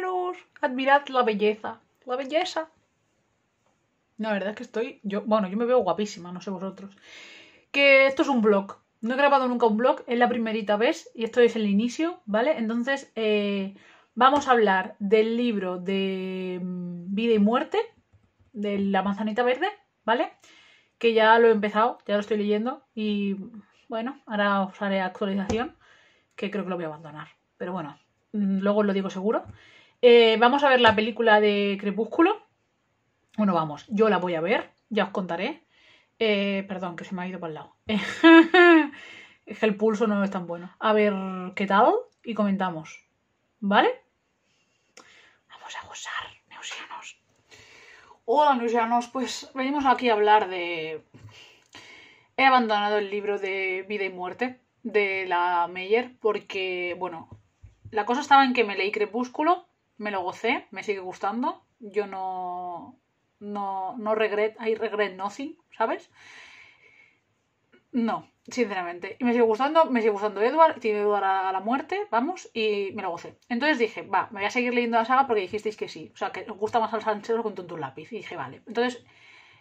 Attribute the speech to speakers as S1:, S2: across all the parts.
S1: los... admirad la belleza. La belleza. La verdad es que estoy. Yo, bueno, yo me veo guapísima, no sé vosotros. Que esto es un blog. No he grabado nunca un blog, es la primerita vez y esto es el inicio, ¿vale? Entonces, eh, vamos a hablar del libro de mm, Vida y Muerte, de La Manzanita Verde, ¿vale? Que ya lo he empezado, ya lo estoy leyendo y bueno, ahora os haré actualización, que creo que lo voy a abandonar. Pero bueno, Mm, luego lo digo seguro. Eh, vamos a ver la película de Crepúsculo. Bueno, vamos, yo la voy a ver, ya os contaré. Eh, perdón, que se me ha ido para el lado. es que el pulso no es tan bueno. A ver qué tal y comentamos. ¿Vale? Vamos a gozar, neusianos. Hola, neusianos. Pues venimos aquí a hablar de. He abandonado el libro de Vida y Muerte de la Meyer porque, bueno, la cosa estaba en que me leí Crepúsculo, me lo gocé, me sigue gustando. Yo no. No, no regret, hay regret nothing, ¿sabes? No, sinceramente. Y me sigue gustando, me sigue gustando Edward, tiene Edward a, la muerte, vamos, y me lo gocé. Entonces dije, va, me voy a seguir leyendo la saga porque dijisteis que sí. O sea, que os gusta más al que con tonto lápiz. Y dije, vale. Entonces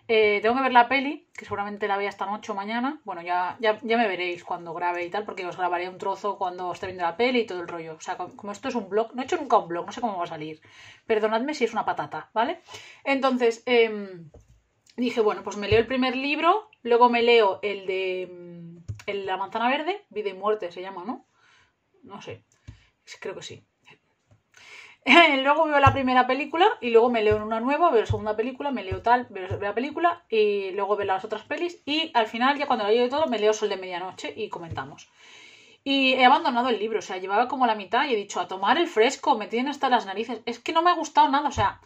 S1: eh, tengo que ver la peli, que seguramente la vea esta noche o mañana. Bueno, ya, ya, me veréis cuando grabe y tal, porque os grabaré un trozo cuando esté viendo la peli y todo el rollo. O sea, como esto es un blog, no he hecho nunca un blog, no sé cómo va a salir. Perdonadme si es una patata, ¿vale? Entonces, em, dije, bueno, pues me leo el primer libro, luego me leo mm, el de La manzana verde, Vida y muerte se llama, ¿no? No sé, creo que sí. luego veo la primera película y luego me leo una nueva, veo la segunda película, me leo tal, veo la película y luego veo las otras pelis y al final ya cuando lo llevo y todo me leo Sol de Medianoche y comentamos. Y he abandonado el libro, o sea, llevaba como la mitad y he dicho, a tomar el fresco, me tienen hasta las narices. Es que no me ha gustado nada, o sea,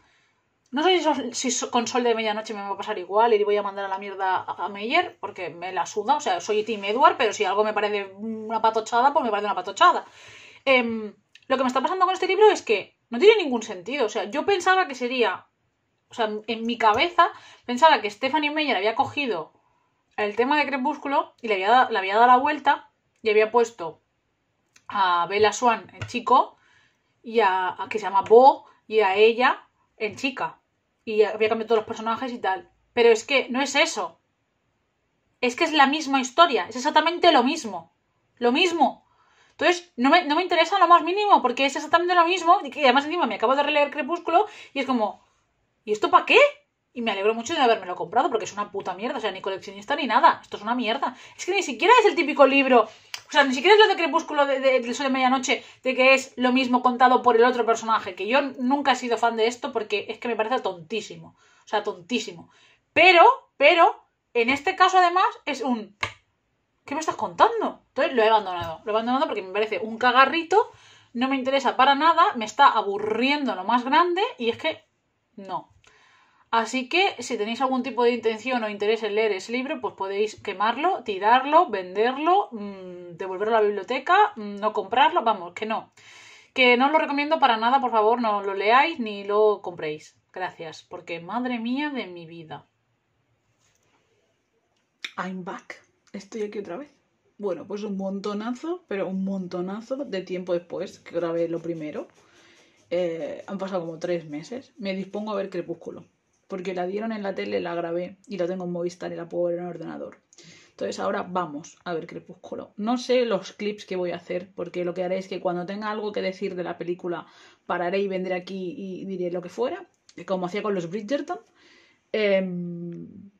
S1: no sé si, con Sol de Medianoche me va a pasar igual y voy a mandar a la mierda a Meyer porque me la suda, o sea, soy Tim Edward, pero si algo me parece una patochada, pues me parece una patochada. Em, lo que me está pasando con este libro es que no tiene ningún sentido. O sea, yo pensaba que sería. O sea, en mi cabeza pensaba que Stephanie Meyer había cogido el tema de Crepúsculo y le había, le había dado la vuelta y había puesto a Bella Swan en chico y a que se llama Bo y a ella en chica. Y había cambiado todos los personajes y tal. Pero es que no es eso. Es que es la misma historia, es exactamente lo mismo. Lo mismo. Entonces, no me, interesa lo más mínimo, porque es exactamente lo mismo. Y además encima me acabo de releer Crepúsculo y es como, ¿y esto para qué? Y me alegro mucho de lo comprado, porque es una puta mierda. O sea, ni coleccionista ni nada. Esto es una mierda. Es que ni siquiera es el típico libro. O sea, ni siquiera es lo de Crepúsculo de, de, Sol de Medianoche, de que es lo mismo contado por el otro personaje. Que yo nunca he sido fan de esto porque es que me parece tontísimo. O sea, tontísimo. Pero, pero, en este caso además es un ¿Qué me estás contando? Entonces lo he abandonado. Lo he abandonado porque me parece un cagarrito, no me interesa para nada, me está aburriendo lo más grande y es que no. Así que si tenéis algún tipo de intención o interés en leer ese libro, pues podéis quemarlo, tirarlo, venderlo, mm, devolverlo a la biblioteca, mm, no comprarlo, vamos, que no. Que no lo recomiendo para nada, por favor, no lo leáis ni lo compréis. Gracias, porque madre mía de mi vida. I'm back estoy aquí otra vez. Bueno, pues un montonazo, pero un montonazo de tiempo después que grabé lo primero. Eh, han pasado como tres meses. Me dispongo a ver Crepúsculo. Porque la dieron en la tele, la grabé y la tengo en Movistar y la puedo ver en el ordenador. Entonces ahora vamos a ver Crepúsculo. No sé los clips que voy a hacer, porque lo que haré es que cuando tenga algo que decir de la película, pararé y vendré aquí y diré lo que fuera, como hacía con los Bridgerton. Eh,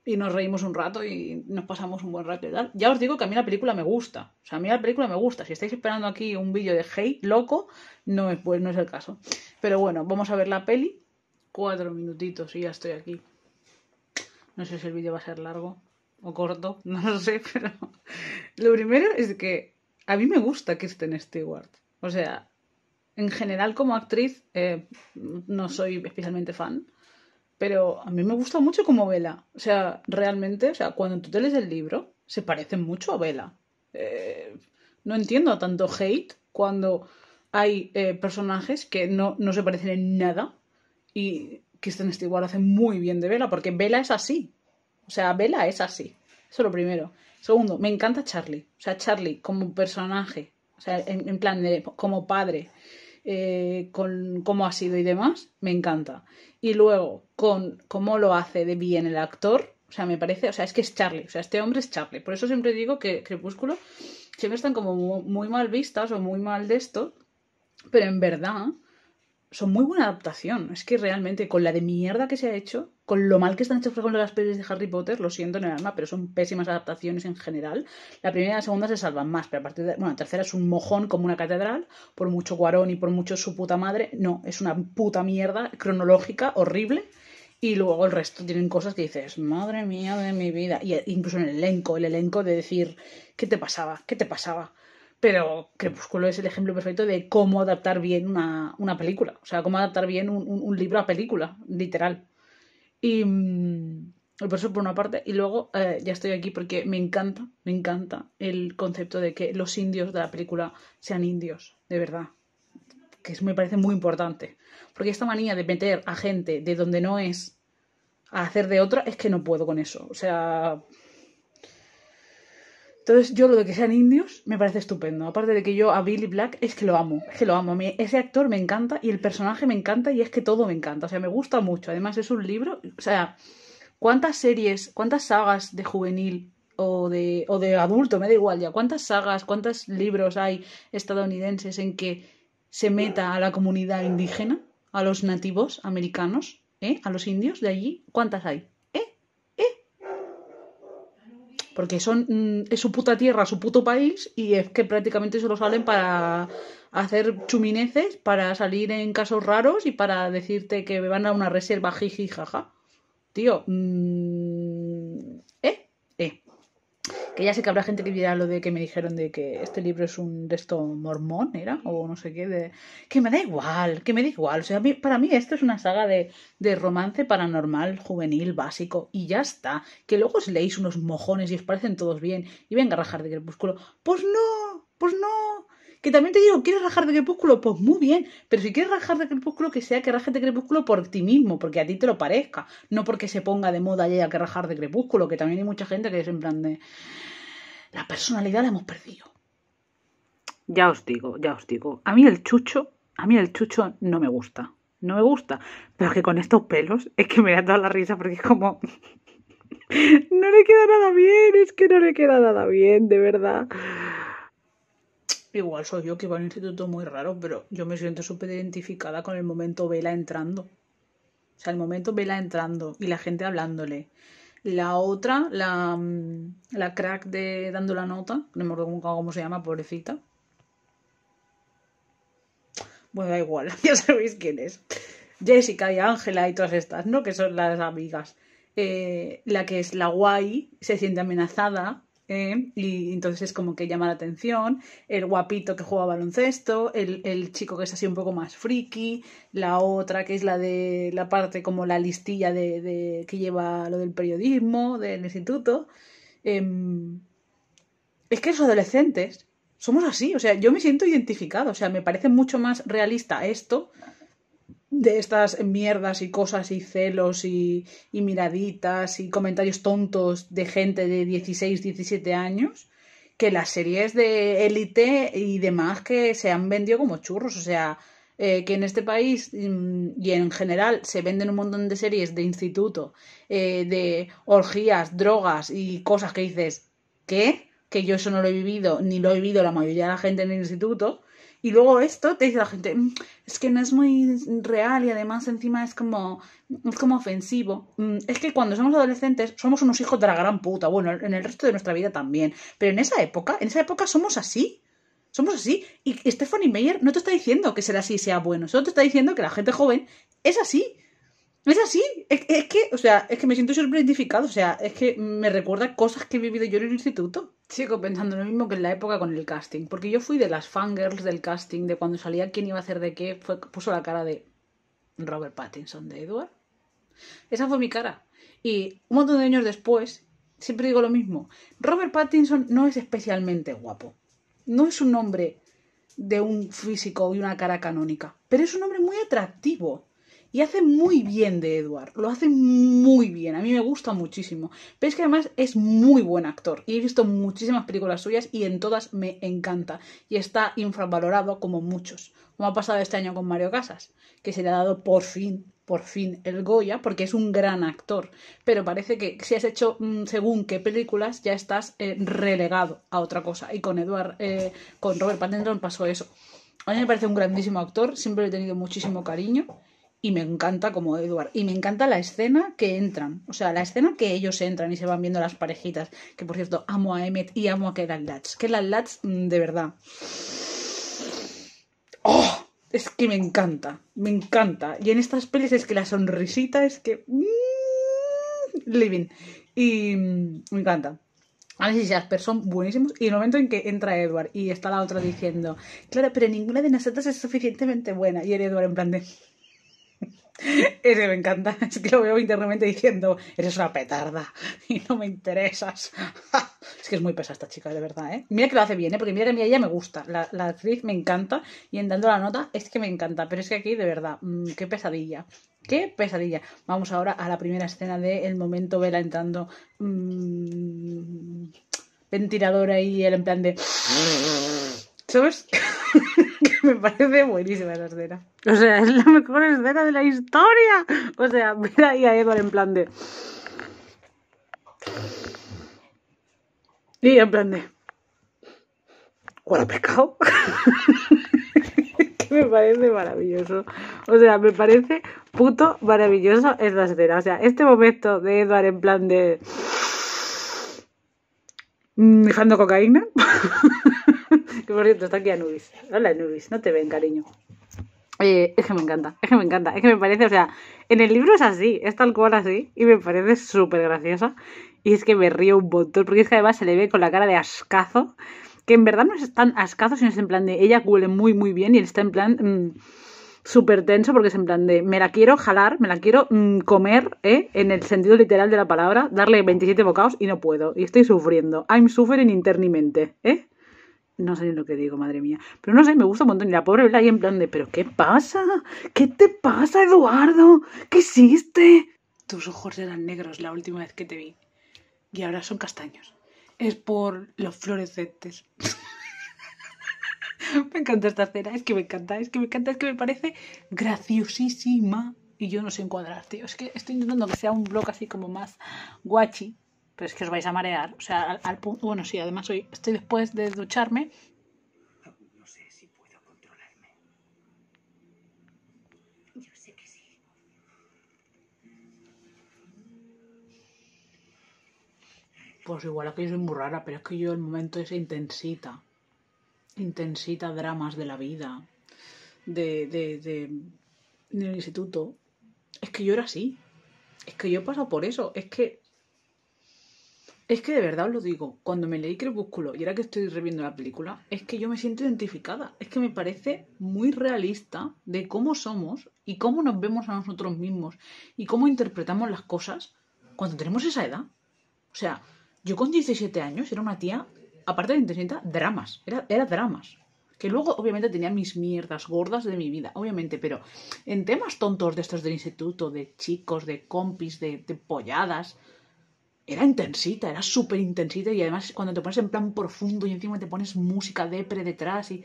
S1: y nos reímos un rato y nos pasamos un buen rato y tal. Ya os digo que a mí la película me gusta. O sea, a mí la película me gusta. Si estáis esperando aquí un vídeo de hate loco, no es, pues no es el caso. Pero bueno, vamos a ver la peli. Cuatro minutitos y ya estoy aquí. No sé si el vídeo va a ser largo o corto, no lo sé, pero lo primero es que a mí me gusta Kristen Stewart. O sea, en general como actriz eh, no soy especialmente fan pero a mí me gusta mucho como Vela. O sea, realmente, o sea, cuando tú te lees el libro, se parece mucho a Vela. Eh, no entiendo tanto hate cuando hay eh, personajes que no, se parecen en nada y que Kristen Stewart hace muy bien de Vela porque Vela es así. O sea, Vela es así. Eso es lo primero. Segundo, me encanta Charlie. O sea, Charlie como personaje. O sea, en, en plan de, como padre. Eh, con cómo ha sido y demás, me encanta. Y luego, con cómo lo hace de bien el actor, o sea, me parece, o sea, es que es Charlie, o sea, este hombre es Charlie. Por eso siempre digo que Crepúsculo siempre están como muy mal vistas o muy mal de esto, pero en verdad son muy buena adaptación. Es que realmente, con la de mierda que se ha hecho, con lo mal que están hechas, con las pelis de Harry Potter, lo siento en el alma, pero son pésimas adaptaciones en general. La primera y la segunda se salvan más, pero a partir de. Bueno, la tercera es un mojón como una catedral, por mucho guarón y por mucho su puta madre. No, es una puta mierda cronológica, horrible. Y luego el resto tienen cosas que dices, madre mía de mi vida. Y e, incluso en el elenco, el elenco de decir, ¿qué te pasaba? ¿Qué te pasaba? pero Crepúsculo es el ejemplo perfecto de cómo adaptar bien una, película, o sea, cómo adaptar bien un, libro a película, literal. Y el mm, por por una parte, y luego eh, ya estoy aquí porque me encanta, me encanta el concepto de que los indios de la película sean indios, de verdad, que es, me parece muy importante, porque esta manía de meter a gente de donde no es a hacer de otra, es que no puedo con eso, o sea, entonces, yo lo de que sean indios me parece estupendo. Aparte de que yo a Billy Black es que lo amo, es que lo amo. Me, ese actor me encanta y el personaje me encanta y es que todo me encanta. O sea, me gusta mucho. Además, es un libro. O sea, ¿cuántas series, cuántas sagas de juvenil o de, o de adulto, me da igual ya, cuántas sagas, cuántos libros hay estadounidenses en que se meta a la comunidad indígena, a los nativos americanos, eh, a los indios de allí? ¿Cuántas hay? porque son mm, es su puta tierra, su puto país y es que prácticamente solo salen para hacer chumineces, para salir en casos raros y para decirte que van a una reserva jiji jaja. Tío, mmm que ya sé que habrá gente que dirá lo de que me dijeron de que este libro es un resto mormón, ¿era? O no sé qué, de, que me da igual, que me da igual. O sea, mí, para mí esto es una saga de, de romance paranormal, juvenil, básico, y ya está. Que luego os leéis unos mojones y os parecen todos bien, y venga a rajar de crepúsculo. Pues no, pues no. Que también te digo, ¿quieres rajar de crepúsculo? Pues muy bien, pero si quieres rajar de crepúsculo, que sea que rajes de crepúsculo por ti mismo, porque a ti te lo parezca, no porque se ponga de moda y a que rajar de crepúsculo, que también hay mucha gente que es en plan de... La personalidad la hemos perdido. Ya os digo, ya os digo. A mí el chucho, a mí el chucho no me gusta. No me gusta. Pero es que con estos pelos es que me da toda la risa porque es como... no le queda nada bien, es que no le queda nada bien, de verdad. Igual soy yo que va a un instituto muy raro, pero yo me siento súper identificada con el momento Vela entrando. O sea, el momento Vela entrando y la gente hablándole. La otra, la, mm, la crack de dando la nota, no me acuerdo cómo se llama, pobrecita. Bueno, da igual, ya sabéis quién es. Jessica y Ángela y todas estas, ¿no? Que son las amigas. Eh, la que es la guay se siente amenazada eh, y entonces es como que llama la atención, el guapito que juega baloncesto, el, chico que es así un poco más friki, la otra que es la de la parte como la listilla de, de que lleva lo del periodismo, del instituto. Em, es que los adolescentes somos así, o sea, yo me siento identificado, o sea, me parece mucho más realista esto de estas mierdas y cosas y celos y, miraditas y comentarios tontos de gente de 16, 17 años, que las series de élite y demás que se han vendido como churros. O sea, eh, que en este país mm, y en general se venden un montón de series de instituto, eh, de orgías, drogas y cosas que dices, ¿qué? Que yo eso no lo he vivido, ni lo he vivido la mayoría de la gente en el instituto y luego esto te dice la gente, mm, es que no es muy real y además encima es como, es como ofensivo. Mm, es que cuando somos adolescentes somos unos hijos de la gran puta, bueno, en el resto de nuestra vida también, pero en esa época, en esa época somos así. Somos así. Y Stephanie Meyer no te está diciendo que ser así sea bueno, solo te está diciendo que la gente joven es así es así, es, que, o sea, es que me siento sorprendificado, o sea, es que me recuerda cosas que he vivido yo en el instituto. Sigo pensando lo mismo que en la época con el casting, porque yo fui de las fangirls del casting, de cuando salía quién iba a hacer de qué, puso la cara de Robert Pattinson, de Edward. Esa fue mi cara. Y un montón de años después, siempre digo lo mismo, Robert Pattinson no es especialmente guapo. No es un hombre de un físico y una cara canónica, pero es un hombre muy atractivo y hace muy bien de Edward, lo hace muy bien, a mí me gusta muchísimo. Pero es que además es muy buen actor y he visto muchísimas películas suyas y en todas me encanta. Y está infravalorado como muchos, como ha pasado este año con Mario Casas, que se le ha dado por fin, por fin el Goya, porque es un gran actor. Pero parece que si has hecho mm, según qué películas ya estás eh, relegado a otra cosa. Y con Eduard, eh, con Robert Pattinson pasó eso. A mí me parece un grandísimo actor, siempre le he tenido muchísimo cariño y me encanta como Edward. Y me encanta la escena que entran. O sea, la escena que ellos entran y se van viendo las parejitas. Que por cierto, amo a Emmet y amo a Kellan Que Kellan Lats, mm, de verdad. ¡Oh! Es que me encanta. Me encanta. Y en estas pelis es que la sonrisita es que. Mm, living. Y mm, me encanta. si y pero son buenísimos y el momento en que entra Edward y está la otra diciendo, claro, pero ninguna de nosotras es suficientemente buena. Y el Edward en plan de, ese me encanta. Es que lo veo internamente diciendo, eres una petarda y no me interesas. es que es muy pesada esta chica, de verdad, ¿eh? Mira que lo hace bien, ¿eh? Porque mira que a mí ella me gusta. La, actriz me encanta y en dando la nota es que me encanta. Pero es que aquí, de verdad, mm, qué pesadilla. Qué pesadilla. Vamos ahora a la primera escena de El momento Vela entrando. Mm, ventiladora Y el en plan de. ¿Sabes? que me parece buenísima la escena. O sea, es la mejor escena de la historia. O sea, mira ahí a Edward en plan de. Y en plan de. ¡Cuál pescado! que me parece maravilloso. O sea, me parece puto maravilloso esta escena. O sea, este momento de Edward en plan de. Mm, dejando cocaína que por cierto está aquí Anubis. Hola Anubis, no te ven, cariño. Eh, es que me encanta, es que me encanta, es que me parece, o sea, en el libro es así, es tal cual así, y me parece súper graciosa. Y es que me río un montón, porque es que además se le ve con la cara de ascazo, que en verdad no es tan ascazo, sino es en plan de ella huele muy, muy bien y él está en plan mm, súper tenso, porque es en plan de me la quiero jalar, me la quiero mm, comer, ¿eh? en el sentido literal de la palabra, darle 27 bocados y no puedo, y estoy sufriendo. I'm suffering internamente, ¿eh? No sé lo que digo, madre mía. Pero no sé, me gusta un montón. Y la pobre Blay en plan de, ¿pero qué pasa? ¿Qué te pasa, Eduardo? ¿Qué hiciste? Tus ojos eran negros la última vez que te vi. Y ahora son castaños. Es por los florecetes me encanta esta cera Es que me encanta, es que me encanta, es que me parece graciosísima. Y yo no sé encuadrar, tío. Es que estoy intentando que sea un blog así como más guachi pero es que os vais a marear. O sea, al, punto. Bueno, sí, además hoy estoy después de ducharme. No sé si puedo controlarme. Yo sé que sí. Pues igual aquí soy muy rara, pero es que yo el momento es intensita. Intensita dramas de la vida. De, de, de, del instituto. Es que yo era así. Es que yo he pasado por eso. Es que es que de verdad os lo digo, cuando me leí Crepúsculo y ahora que estoy reviendo la película, es que yo me siento identificada. Es que me parece muy realista de cómo somos y cómo nos vemos a nosotros mismos y cómo interpretamos las cosas cuando tenemos esa edad. O sea, yo con 17 años era una tía, aparte de intensita, dramas. Era, dramas. Que luego, obviamente, tenía mis mierdas gordas de mi vida, obviamente, pero en temas tontos de estos del instituto, de chicos, de compis, de polladas era intensita, era súper intensita y además cuando te pones en plan profundo y encima te pones música depre detrás y...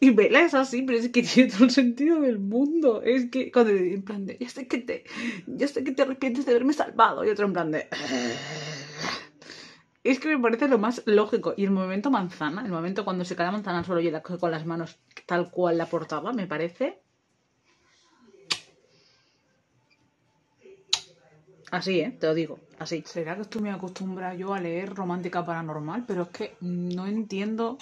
S1: Y Vela es así, pero es que tiene todo el sentido del mundo. Es que cuando en plan de, ya sé que te, ya sé que te arrepientes de haberme salvado. Y otro en plan de... Eh". Es que me parece lo más lógico. Y el momento manzana, el momento cuando se cae la manzana solo suelo y con las manos tal cual la portaba, me parece Así, ¿eh? Te lo digo, así. ¿Será que tú me acostumbras yo a leer romántica paranormal? Pero es que no entiendo...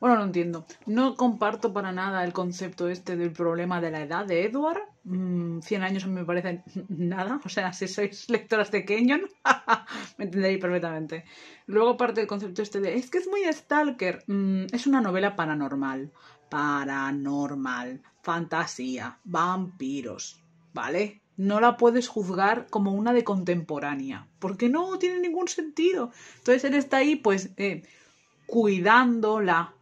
S1: Bueno, no entiendo. No comparto para nada el concepto este del problema de la edad de Edward. Mm, cien 100 años me parece nada. O sea, si sois lectoras de Kenyon, me entenderéis perfectamente. Luego parte del concepto este de... Es que es muy stalker. Mm, es una novela paranormal. Paranormal. Fantasía. Vampiros. ¿Vale? no la puedes juzgar como una de contemporánea, porque no tiene ningún sentido. Entonces él está ahí, pues, eh, cuidándola,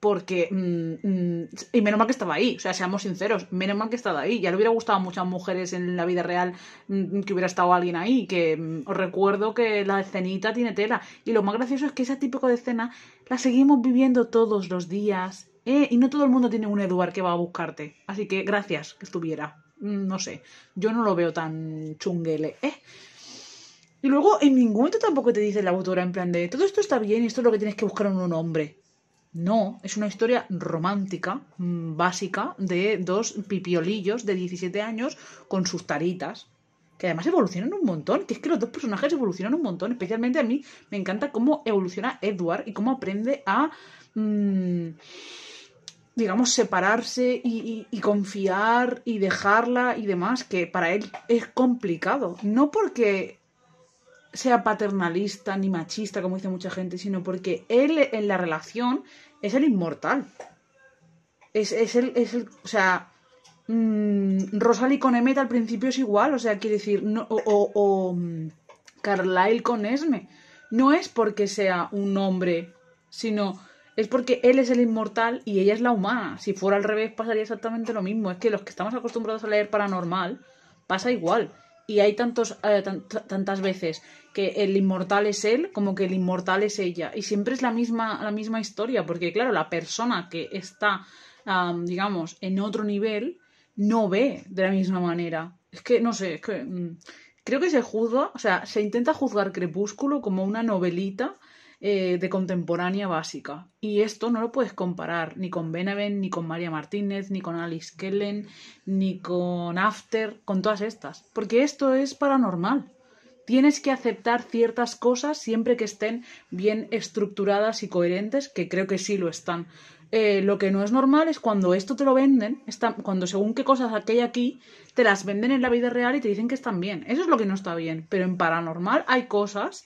S1: porque... Mm, mm, y menos mal que estaba ahí, o sea, seamos sinceros, menos mal que estaba ahí. Ya le hubiera gustado a muchas mujeres en la vida real mm, que hubiera estado alguien ahí, que os recuerdo que la escenita tiene tela. Y lo más gracioso es que esa típico de escena la seguimos viviendo todos los días. Eh, y no todo el mundo tiene un Eduard que va a buscarte. Así que gracias que estuviera. Mm, no sé, yo no lo veo tan chunguele, ¿eh? Y luego en ningún momento tampoco te dice la autora en plan de todo esto está bien y esto es lo que tienes que buscar en un hombre. No, es una historia romántica, mm, básica, de dos pipiolillos de 17 años con sus taritas, que además evolucionan un montón, que es que los dos personajes evolucionan un montón, especialmente a mí me encanta cómo evoluciona Edward y cómo aprende a... Mm, digamos, separarse y, confiar y dejarla y demás, que para él es complicado. No porque sea paternalista ni machista, como dice mucha gente, sino porque él en la relación es el inmortal. Es, el, o sea, mm, Rosalie con Emmett al principio es igual, o sea, quiere decir, o, o, o mm, Carlyle con Esme. No es porque sea un hombre, sino es porque él es el inmortal y ella es la humana. Si fuera al revés pasaría exactamente lo mismo. Es que los que estamos acostumbrados a leer paranormal pasa igual. Y hay tantos, eh, tantas veces que el inmortal es él como que el inmortal es ella. Y siempre es la misma, la misma historia, porque claro, la persona que está, digamos, en otro nivel no ve de la misma manera. Es que, no sé, es que... Mm, creo que se juzga, o sea, se intenta juzgar Crepúsculo como una novelita eh, de contemporánea básica. Y esto no lo puedes comparar ni con Benavent, ni con María Martínez, ni con Alice Kellen, ni con After, con todas estas. Porque esto es paranormal. Tienes que aceptar ciertas cosas siempre que estén bien estructuradas y coherentes, que creo que sí lo están. Eh, lo que no es normal es cuando esto te lo venden, cuando según qué cosas hay aquí, te las venden en la vida real y te dicen que están bien. Eso es lo que no está bien. Pero en paranormal hay cosas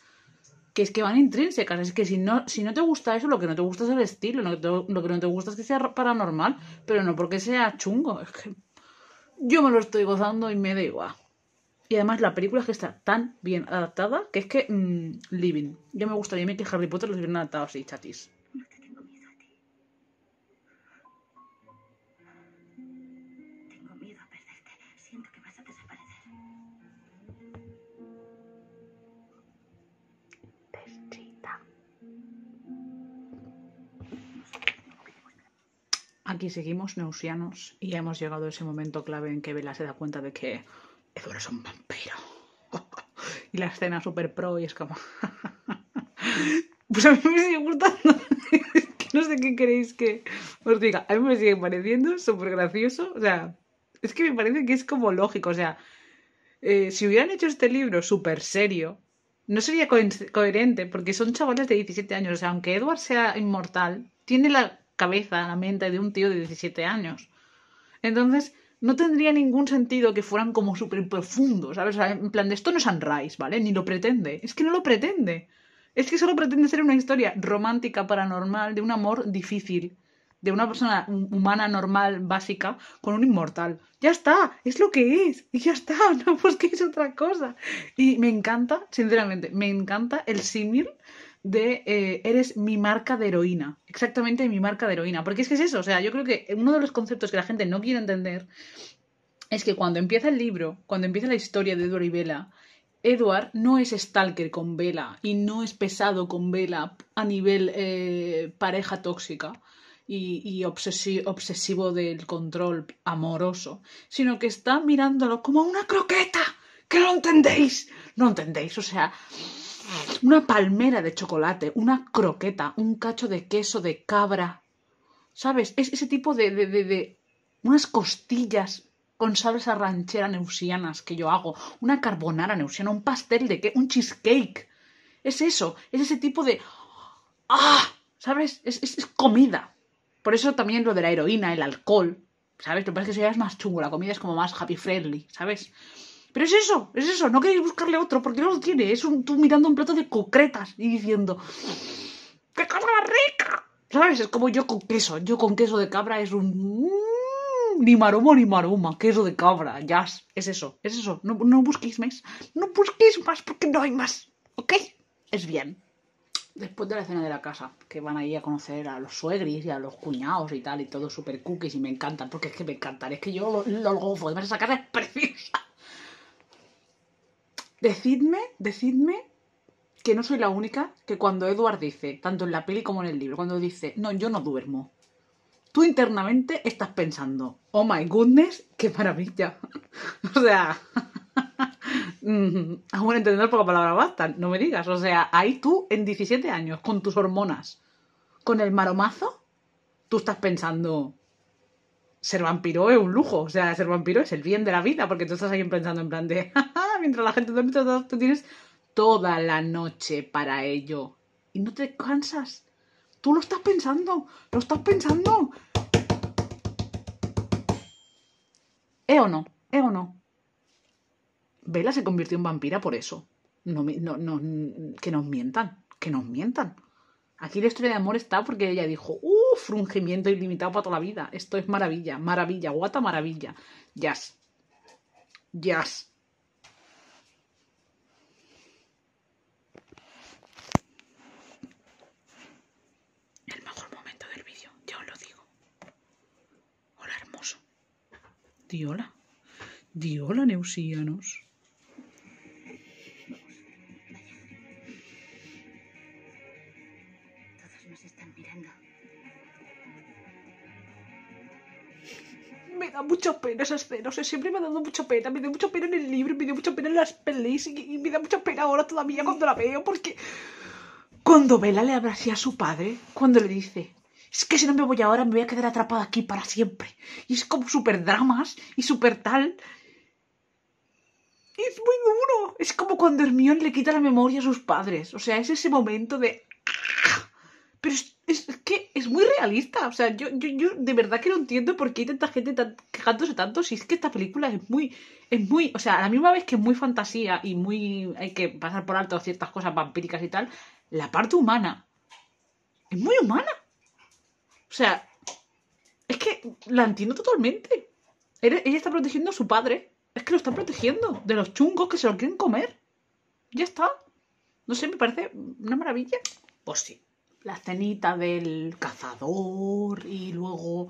S1: que es que van intrínsecas. Es que si no, si no te gusta eso, lo que no te gusta es el estilo, lo que no te gusta es que sea paranormal, pero no porque sea chungo. Es que yo me lo estoy gozando y me da igual. Y además la película es que está tan bien adaptada que es que mm, living. yo me gustaría a mí que Harry Potter los hubieran adaptado así, chatis. Aquí seguimos neusianos, y hemos llegado a ese momento clave en que Vela se da cuenta de que Edward es un vampiro. y la escena super pro y es como... pues a mí me sigue gustando. no sé qué queréis que os diga. A mí me sigue pareciendo súper gracioso. O sea, es que me parece que es como lógico. O sea, eh, si hubieran hecho este libro súper serio, no sería coherente porque son chavales de 17 años. O sea, aunque Edward sea inmortal, tiene la cabeza, la mente de un tío de 17 años. Entonces, no tendría ningún sentido que fueran como súper profundos, ¿sabes? en plan, de esto no es Sunrise, ¿vale? Ni lo pretende. Es que no lo pretende. Es que solo pretende ser una historia romántica, paranormal, de un amor difícil, de una persona humana, normal, básica, con un inmortal. Ya está, es lo que es, y ya está, no pues es otra cosa. Y me encanta, sinceramente, me encanta el símil de eh, eres mi marca de heroína, exactamente mi marca de heroína, porque es que es eso, o sea, yo creo que uno de los conceptos que la gente no quiere entender es que cuando empieza el libro, cuando empieza la historia de Edward y Vela Edward no es stalker con Vela y no es pesado con Vela a nivel eh, pareja tóxica y, obsesivo del control amoroso, sino que está mirándolo como una croqueta. ¿Que lo entendéis? No entendéis, o sea, una palmera de chocolate, una croqueta, un cacho de queso de cabra. ¿Sabes? Es ese tipo de, de, de, de unas costillas con salsa ranchera neusianas que yo hago, una carbonara neusiana, un pastel de qué, un cheesecake. Es eso, es ese tipo de... ¡Ah! ¿Sabes? Es, es, comida. Por eso también lo de la heroína, el alcohol, ¿sabes? Lo que es que eso ya es más chungo, la comida es como más happy friendly, ¿sabes? Pero es eso, es eso, no queréis buscarle otro porque no lo tiene. Es tú mirando un plato de concretas y diciendo, ¡qué cosa rica! ¿Sabes? Es como yo con queso. Yo con queso de cabra es un... Mm, ni maroma ni maroma, queso de cabra, ya, es eso, es eso, no, no busquéis más, no busquéis más porque no hay más, ¿ok? Es bien después de la cena de la casa, que van ahí a conocer a los suegris y a los cuñados y tal, y todo super cookies, y me encantan, porque es que me encantan, es que yo lo, lo además esa casa es preciosa. Decidme, decidme que no soy la única que cuando Edward dice, tanto en la peli como en el libro, cuando dice, no, yo no duermo, tú internamente estás pensando, oh my goodness, qué maravilla. o sea, mm, Aún buen entender poca palabra basta, no me digas. O sea, ahí tú en 17 años, con tus hormonas, con el maromazo, tú estás pensando, ser vampiro es un lujo. O sea, ser vampiro es el bien de la vida, porque tú estás ahí pensando en plan de, mientras la gente duerme, tú tienes toda la noche para ello. Y no te cansas. Tú lo estás pensando, lo estás pensando. ¿Eh o no? ¿Eh o no? Vela se convirtió en vampira por eso. No, no, que nos mientan, que nos mientan. Aquí la historia de amor está porque ella dijo, ¡uh! Frungimiento ilimitado para toda la vida. Esto es maravilla, maravilla, guata maravilla. Yas Yes. Diola. Diola, Neusianos. Todos nos están mirando. Me da mucha pena esa escena, o siempre me ha dado mucha pena, me dio mucha pena en el libro, me dio mucha pena en las pelis y, me da mucha pena ahora todavía cuando la veo porque cuando Vela le abrace a su padre, cuando le dice, es que si no me voy ahora me voy a quedar atrapada aquí para siempre. Y es como súper dramas y súper tal. Es muy duro. Es como cuando Hermión le quita la memoria a sus padres. O sea, es ese momento de... Pero es, que es muy realista. O sea, yo, yo, yo, de verdad que no entiendo por qué hay tanta gente quejándose tanto si es que esta película es muy... Es muy... O sea, a la misma vez que es muy fantasía y muy... Hay que pasar por alto ciertas cosas vampíricas y tal. La parte humana. Es muy humana. O sea, es que la entiendo totalmente. Ella está protegiendo a su padre. Es que lo está protegiendo de los chungos que se lo quieren comer. Ya está. No sé, me parece una maravilla. Pues sí. La cenita del cazador y luego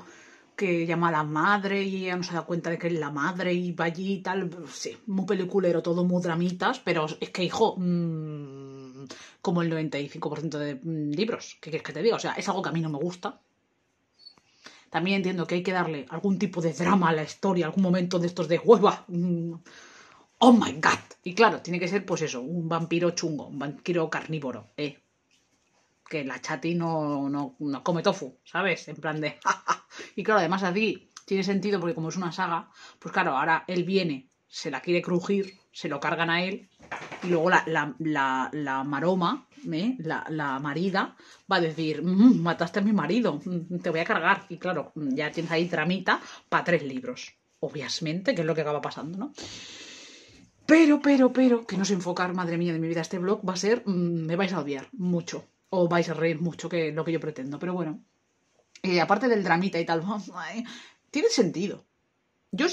S1: que llama a la madre y ella no se da cuenta de que es la madre y va allí y tal. Sí, muy peliculero, todo muy dramitas, pero es que, hijo, mm, como el 95% de mm, libros, ¿qué quieres que te diga? O sea, es algo que a mí no me gusta, también entiendo que hay que darle algún tipo de drama a la historia, algún momento de estos de hueva. Mm. Oh my god. Y claro, tiene que ser pues eso, un vampiro chungo, un vampiro carnívoro, eh. Que la chati no, no, no come tofu, ¿sabes? En plan de... y claro, además así tiene sentido porque como es una saga, pues claro, ahora él viene, se la quiere crujir, se lo cargan a él y luego la, la, la, maroma, ¿eh? la, marida, va a decir, mm, mm, mataste a mi marido, mm, te voy a cargar. Y claro, ya tienes ahí tramita para tres libros, obviamente, que es lo que acaba pasando, ¿no? Pero, pero, pero, que no se enfocar, madre mía de mi vida, este blog va a ser, me vais a odiar mucho, o vais a reír mucho, que es lo que yo pretendo. Pero bueno, eh, aparte del dramita y tal, tiene sentido. Yo,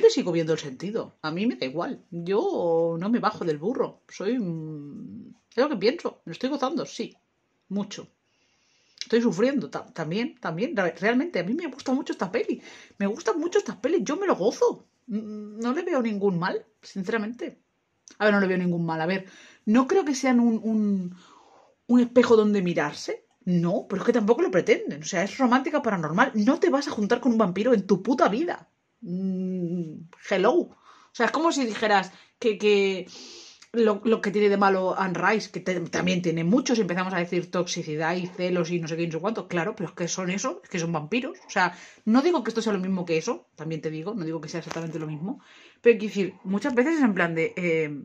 S1: le sigo viendo el sentido. A mí me da igual. Yo no me bajo del burro. Soy. Mm, es lo que pienso. Lo estoy gozando, sí. Mucho. Estoy sufriendo también, también. Realmente, a mí me gusta mucho esta peli. Me gustan mucho estas pelis. Yo me lo gozo. Mm, mm, no le veo ningún mal, sinceramente. A ver, no le veo ningún mal. A ver, no creo que sean un, un, un espejo donde mirarse. No, pero es que tampoco lo pretenden. O sea, es romántica paranormal. No te vas a juntar con un vampiro en tu puta vida. Mm, hello. O sea, es como si dijeras que, lo, que tiene de malo Anne Rice, que también tiene muchos, si empezamos a decir toxicidad y celos y no sé qué y no sé cuánto, claro, pero es que son eso, es que son vampiros. O sea, no digo que esto sea lo mismo que eso, también te digo, no digo que sea exactamente lo mismo, pero quiero decir, muchas veces es en plan de. Eh,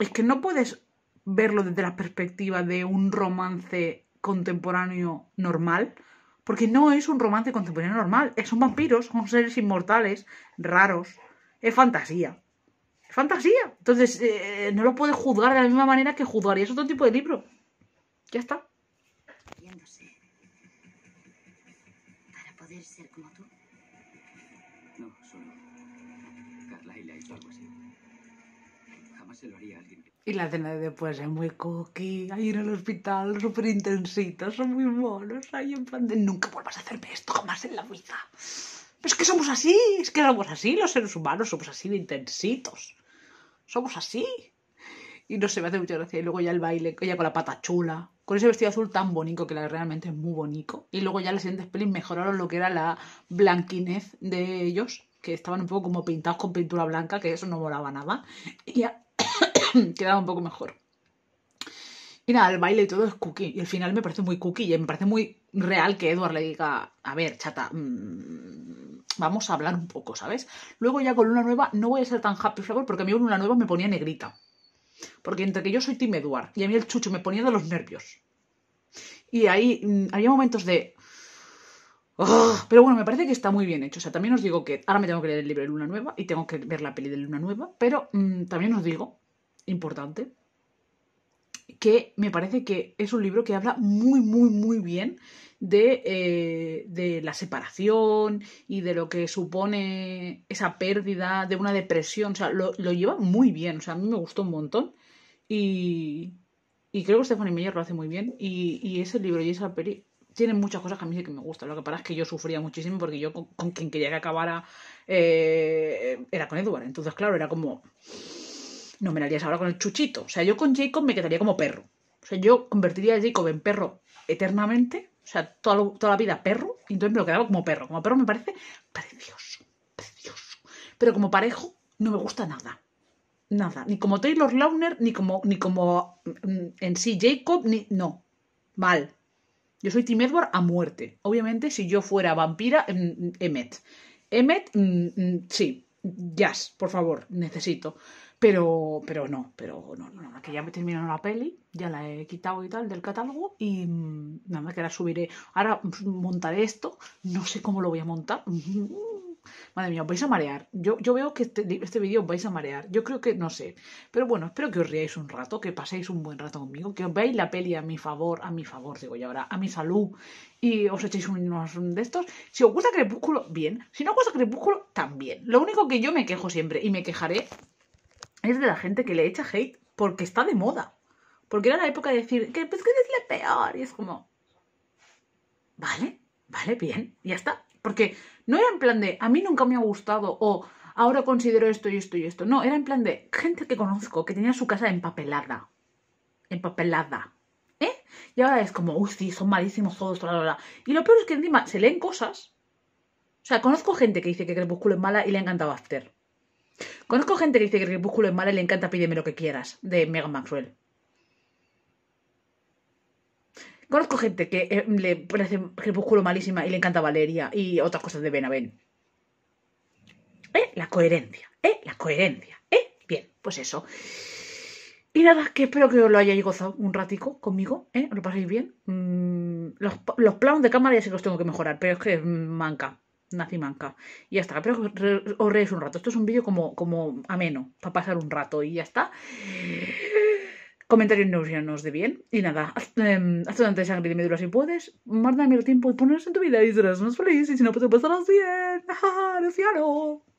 S1: es que no puedes verlo desde la perspectiva de un romance contemporáneo normal, porque no es un romance contemporáneo normal. Eh, son vampiros, son seres inmortales, raros. Es fantasía. Es fantasía. Entonces, eh, no lo puedes juzgar de la misma manera que juzgarías otro tipo de libro. Ya está. Para poder ser como tú. No, solo. algo Jamás se lo haría alguien. Y la cena de después es muy cookie, ahí en el hospital, súper intensita, son muy monos, ahí en plan de nunca vuelvas a hacerme esto jamás en la vida. Pero es que somos así, es que somos así, los seres humanos somos así de intensitos. Somos así. Y no se me hace mucha gracia. Y luego ya el baile, ella con la pata chula, con ese vestido azul tan bonito que realmente es muy bonito. Y luego ya las siguientes pelis mejoraron lo que era la blanquinez de ellos, que estaban un poco como pintados con pintura blanca, que eso no molaba nada. Y ya quedaba un poco mejor. Y nada, el baile y todo es cookie. Y al final me parece muy cookie y me parece muy real que Edward le diga, a ver, chata, mm, vamos a hablar un poco, ¿sabes? Luego ya con Luna Nueva no voy a ser tan happy flower porque a mí Luna Nueva me ponía negrita. Porque entre que yo soy Tim Edward y a mí el chucho me ponía de los nervios. Y ahí mm, había momentos de... pero bueno, me parece que está muy bien hecho. O sea, también os digo que ahora me tengo que leer el libro de Luna Nueva y tengo que ver la peli de Luna Nueva, pero mm, también os digo importante, que me parece que es un libro que habla muy, muy, muy bien eh, de, la separación y de lo que supone esa pérdida, de una depresión. O sea, lo, lleva muy bien. O sea, a mí me gustó un montón. Y, creo que Stephanie Meyer lo hace muy bien. Y, ese libro y esa peli tienen muchas cosas que a mí sí que me gustan. Lo que pasa es que yo sufría muchísimo porque yo con, quien quería que acabara eh, era con Edward. Entonces, claro, era como no me la harías ahora con el chuchito. O sea, yo con Jacob me quedaría como perro. O sea, yo convertiría a Jacob en perro eternamente, o sea, toda, toda la vida perro, y entonces me lo quedaba como perro. Como perro me parece precioso, precioso. Pero como parejo no me gusta nada. Nada. Ni como Taylor Launer, ni como, ni como mm, en sí Jacob, ni. No. Mal. Yo soy Tim Edward a muerte. Obviamente, si yo fuera vampira, mm, mm, Emmet. Emmet, sí. Jazz, por favor, necesito. Pero, pero no, pero no, no, que ya me terminaron la peli, ya la he quitado y tal del catálogo y mm, nada más que ahora subiré. Ahora montaré esto, no sé cómo lo voy a montar. Madre mía, os vais a marear. Yo, yo veo que este, este, vídeo os vais a marear. Yo creo que no sé. Pero bueno, espero que os riáis un rato, que paséis un buen rato conmigo, que os veáis la peli a mi favor, a mi favor, digo yo ahora, a mi salud, y os echéis unos de estos. Si os gusta Crepúsculo, bien. Si no os gusta Crepúsculo, también. Lo único que yo me quejo siempre y me quejaré es de la gente que le echa hate porque está de moda. Porque era la época de decir, que pues que es la peor. Y es como, vale, vale, bien, ya está. Porque no era en plan de, a mí nunca me ha gustado o ahora considero esto y esto y esto. No, era en plan de gente que conozco que tenía su casa empapelada. Empapelada. ¿Eh? Y ahora es como, uy, sí, son malísimos todos, bla, la Y lo peor es que encima se leen cosas. O sea, conozco gente que dice que Crepúsculo es mala y le ha encantado Conozco gente que dice que crepúsculo es mala y le encanta pídeme lo que quieras, de Megan Maxwell. Conozco gente que eh, le parece crepúsculo malísima y le encanta Valeria y otras cosas de Benavent. ¿Eh? La coherencia, ¿eh? La coherencia, ¿eh? Bien, pues eso. Y nada, que espero que os lo hayáis gozado un ratico conmigo, ¿eh? lo pasáis bien? Mm, los, planos de cámara ya sé que los tengo que mejorar, pero es que manca. Nacimanca. Y ya está, pero os reís un rato. Esto es un vídeo como, como ameno, para pasar un rato y ya está. Comentarios os de bien. Y nada, hazte eh, em, de sangre y medula si puedes. Mándame el tiempo y ponerse en tu vida y serás más feliz. Y si no, pues te bien. ¡Ja,